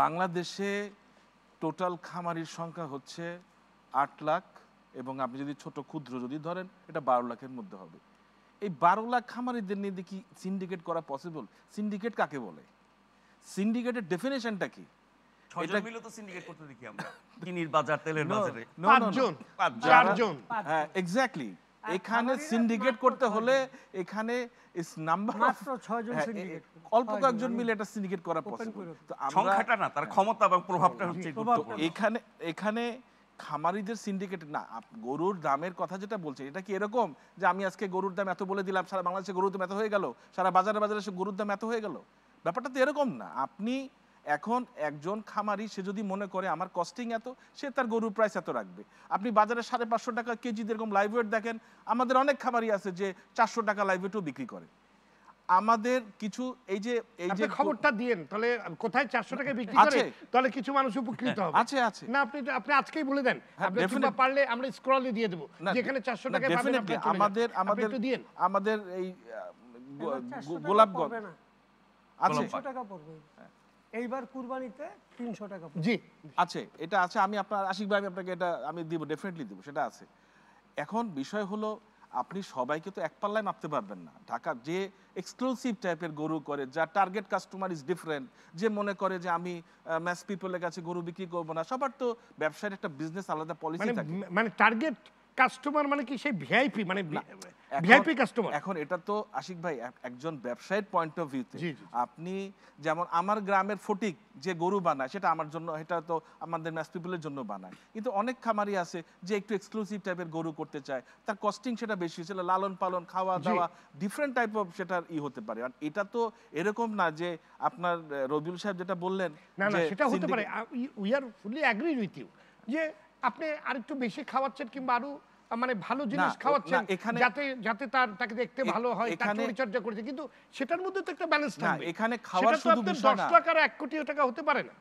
বাংলাদেশে টোটাল খামারির সংখ্যা হচ্ছে আট লাখ এবং আপনি যদি ছোট ক্ষুদ্র যদি ধরেন এটা বারো লাখের মধ্যে হবে এই বারো লাখ খামারিদের নিয়ে দেখি সিন্ডিকেট করা পসিবল সিন্ডিকেট কাকে বলে সিন্ডিকেটের ডেফিনেশনটা কি সিন্ডিকেট করতে দেখি আমরা বাজার তেলের এক্স্যাক্টলি এখানে সিন্ডিকেট করতে হলে এখানে ইস নাম্বার মাত্র 6 জন সিন্ডিকেট অল্প কয়েকজন মিলে এটা সিন্ডিকেট করা পসিবল সংখ্যাটা না তার ক্ষমতা এবং প্রভাবটা হচ্ছে এখানে এখানে খামারিদের সিন্ডিকেট না গরুর দামের কথা যেটা বলছে এটা কি এরকম যে আমি আজকে গরুর দাম এত বলে দিলাম সারা বাংলাদেশে গরুর দাম এত হয়ে গেল সারা বাজারে বাজারে সে গরুর দাম এত হয়ে গেল ব্যাপারটা তো এরকম না আপনি এখন একজন খামারি সে যদি মনে করে আমার কস্টিং এত সে তার গরুর প্রাইস এত রাখবে আপনি বাজারে সাড়ে পাঁচশো টাকা কেজি যেরকম লাইভওয়েট দেখেন আমাদের অনেক খামারি আছে যে চারশো টাকা লাইভওয়েটও বিক্রি করে আমাদের কিছু এই যে এই যে খবরটা দিয়েন তাহলে কোথায় চারশো টাকা বিক্রি করে তাহলে কিছু মানুষ উপকৃত হবে আছে আছে না আপনি আপনি আজকেই বলে দেন হ্যাঁ, আপনি পারলে আমরা স্ক্রলে দিয়ে দেব যেখানে চারশো টাকা পাবেন আপনি আমাদের আমাদের আমাদের এই গোলাপগঞ্জ আছে 400 টাকা পড়বে হ্যাঁ। এইবার কুরবানিতে তিনশো টাকা জি আছে এটা আছে আমি আপনার আশিক ভাই আমি আপনাকে এটা আমি দিব ডেফিনেটলি দিব সেটা আছে এখন বিষয় হলো আপনি সবাইকে তো এক পাল্লায় মাপতে পারবেন না ঢাকা যে এক্সক্লুসিভ টাইপের গরু করে যা টার্গেট কাস্টমার ইজ ডিফারেন্ট যে মনে করে যে আমি ম্যাস পিপলের কাছে গরু বিক্রি করবো না সবার তো ব্যবসায়ের একটা বিজনেস আলাদা পলিসি মানে থাকে মানে টার্গেট কাস্টমার মানে কি সেই ভিআইপি মানে ভিআইপি কাস্টমার এখন এটা তো আশিক ভাই একজন ব্যবসায়ীর পয়েন্ট অফ ভিউতে আপনি যেমন আমার গ্রামের ফটিক যে গরু বানায় সেটা আমার জন্য এটা তো আমাদের ম্যাস পিপলের জন্য বানায় কিন্তু অনেক খামারি আছে যে একটু এক্সক্লুসিভ টাইপের গরু করতে চায় তার কস্টিং সেটা বেশি লালন পালন খাওয়া দাওয়া ডিফারেন্ট টাইপ অফ সেটার ই হতে পারে আর এটা তো এরকম না যে আপনার রবিউল সাহেব যেটা বললেন না না সেটা হতে পারে we are fully agree with you যে আপনি আরেকটু বেশি খাওয়াচ্ছেন কিংবা আরো মানে ভালো জিনিস খাওয়াচ্ছেন এখানে যাতে যাতে তার তাকে দেখতে ভালো হয় তার পরিচর্যা করছে কিন্তু সেটার মধ্যে তো একটা ব্যালেন্স থাকবে এখানে খাওয়ার শুধু বিষয় না 10 টাকার 1 কোটি টাকা হতে পারে না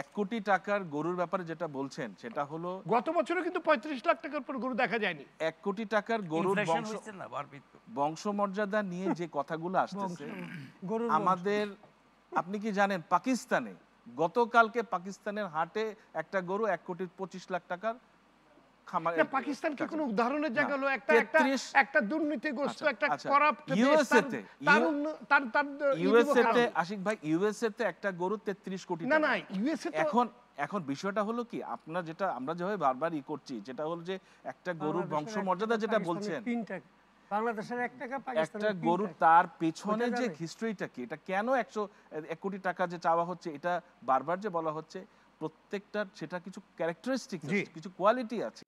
এক কোটি টাকার গরুর ব্যাপারে যেটা বলছেন সেটা হলো গত কিন্তু পঁয়ত্রিশ লাখ টাকার গরু দেখা যায়নি এক কোটি টাকার গরুর বংশমর্যাদা নিয়ে যে কথাগুলো আসতেছে আমাদের আপনি কি জানেন পাকিস্তানে গতকালকে পাকিস্তানের হাটে একটা গরু এক কোটি পঁচিশ লাখ টাকার আচ্ছা। আচ্ছা, আচ্ছা। তার ইয়ে এখন বিষয়টা হলো কি আপনার যেটা আমরা যেভাবে বারবার ই করছি যেটা হলো যে একটা গরুর বংশমর্যাদা যেটা বলছেন একটা গরু তার পেছনে যে হিস্ট্রিটা কি এটা কেন একশো এক কোটি টাকা যে চাওয়া হচ্ছে এটা বারবার যে বলা হচ্ছে প্রত্যেকটা সেটা কিছু ক্যারেক্টারিস্টিক কিছু কোয়ালিটি আছে